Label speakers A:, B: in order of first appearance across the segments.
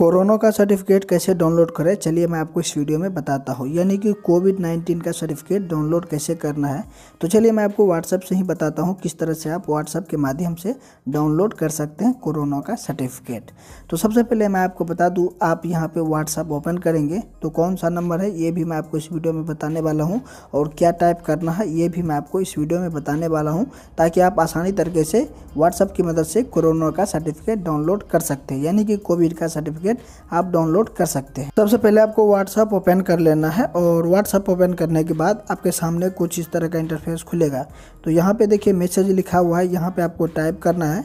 A: corona का certificate कैसे download करें चलिए मैं आपको इस वीडियो में बताता हूँ यानी कि कोविड 19 का सर्टिफिकेट डाउनलोड कैसे करना है तो चलिए मैं आपको व्हाट्सएप से ही बताता हूँ किस तरह से आप व्हाट्सएप के माध्यम से डाउनलोड कर सकते हैं कोरोना का सर्टिफिकेट तो सबसे पहले मैं आपको बता दूँ आप यहाँ पर व्हाट्सअप ओपन करेंगे तो कौन सा नंबर है ये भी मैं आपको इस वीडियो में बताने वाला हूँ और क्या टाइप करना है ये भी मैं आपको इस वीडियो में बताने वाला हूँ ताकि आप आसानी तरीके से व्हाट्सअप की मदद से कोरोना का सर्टिफिकेट डाउनलोड कर सकते हैं यानी कि कोविड का सर्टिफिकेट सर्टिफिकेट आप डाउनलोड कर सकते हैं सबसे पहले आपको व्हाट्सअप ओपन कर लेना है और व्हाट्सअप ओपन करने के बाद आपके सामने कुछ इस तरह का इंटरफेस खुलेगा तो यहाँ पे देखिए मैसेज लिखा हुआ है यहाँ पे आपको टाइप करना है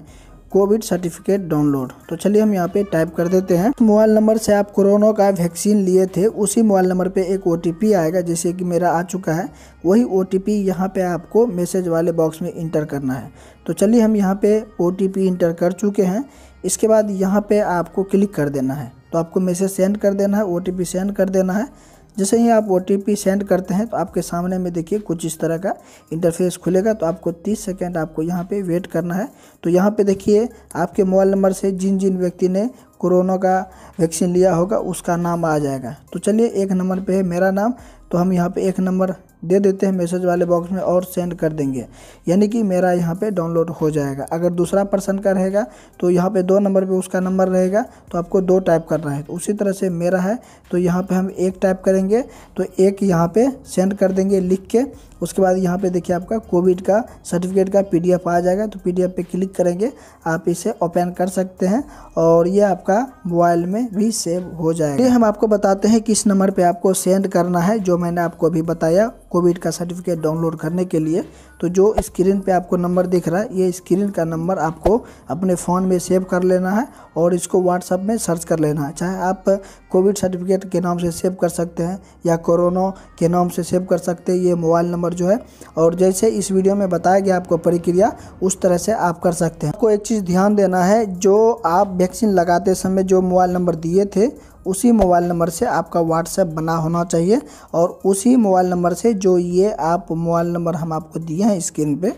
A: कोविड सर्टिफिकेट डाउनलोड तो चलिए हम यहाँ पे टाइप कर देते हैं मोबाइल नंबर से आप कोरोना का वैक्सीन लिए थे उसी मोबाइल नंबर पे एक ओ आएगा जैसे कि मेरा आ चुका है वही ओ टी पी यहाँ पर आपको मैसेज वाले बॉक्स में इंटर करना है तो चलिए हम यहाँ पे ओ इंटर कर चुके हैं इसके बाद यहाँ पर आपको क्लिक कर देना है तो आपको मैसेज सेंड कर देना है ओ सेंड कर देना है जैसे ही आप ओ सेंड करते हैं तो आपके सामने में देखिए कुछ इस तरह का इंटरफेस खुलेगा तो आपको 30 सेकेंड आपको यहाँ पे वेट करना है तो यहाँ पे देखिए आपके मोबाइल नंबर से जिन जिन व्यक्ति ने कोरोना का वैक्सीन लिया होगा उसका नाम आ जाएगा तो चलिए एक नंबर पे है मेरा नाम तो हम यहाँ पे एक नंबर दे देते हैं मैसेज वाले बॉक्स में और सेंड कर देंगे यानी कि मेरा यहाँ पे डाउनलोड हो जाएगा अगर दूसरा पर्सन का रहेगा तो यहाँ पे दो नंबर पे उसका नंबर रहेगा तो आपको दो टाइप करना है तो उसी तरह से मेरा है तो यहाँ पे हम एक टाइप करेंगे तो एक यहाँ पे सेंड कर देंगे लिख के उसके बाद यहाँ पे देखिए आपका कोविड का सर्टिफिकेट का पी आ जाएगा तो पी पे क्लिक करेंगे आप इसे ओपन कर सकते हैं और ये आपका मोबाइल में भी सेव हो जाएगा ये हम आपको बताते हैं किस नंबर पर आपको सेंड करना है जो मैंने आपको अभी बताया कोविड का सर्टिफिकेट डाउनलोड करने के लिए तो जो स्क्रीन पे आपको नंबर दिख रहा है ये स्क्रीन का नंबर आपको अपने फ़ोन में सेव कर लेना है और इसको व्हाट्सअप में सर्च कर लेना है चाहे आप कोविड सर्टिफिकेट के नाम से सेव कर सकते हैं या कोरोना के नाम से सेव कर सकते हैं ये मोबाइल नंबर जो है और जैसे इस वीडियो में बताया गया आपको प्रक्रिया उस तरह से आप कर सकते हैं आपको एक चीज़ ध्यान देना है जो आप वैक्सीन लगाते समय जो मोबाइल नंबर दिए थे उसी मोबाइल नंबर से आपका व्हाट्सएप बना होना चाहिए और उसी मोबाइल नंबर से जो ये आप मोबाइल नंबर हम आपको दिए हैं स्क्रीन पे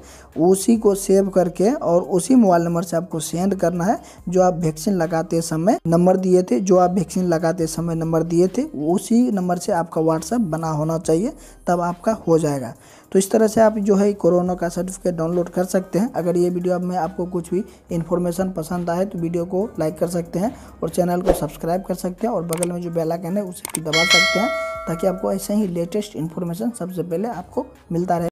A: उसी को सेव करके और उसी मोबाइल नंबर से आपको सेंड करना है जो आप वैक्सीन लगाते समय नंबर दिए थे जो आप वैक्सीन लगाते समय नंबर दिए थे उसी नंबर से आपका व्हाट्सएप बना होना चाहिए तब आपका हो जाएगा तो इस तरह से आप जो है कोरोना का सर्टिफिकेट डाउनलोड कर सकते हैं अगर ये वीडियो में आपको कुछ भी इन्फॉर्मेशन पसंद आए तो वीडियो को लाइक कर सकते हैं और चैनल को सब्सक्राइब कर सकते हैं और बगल में जो बेल आइकन है उसे भी दबा सकते हैं ताकि आपको ऐसे ही लेटेस्ट इन्फॉर्मेशन सबसे पहले आपको मिलता रहे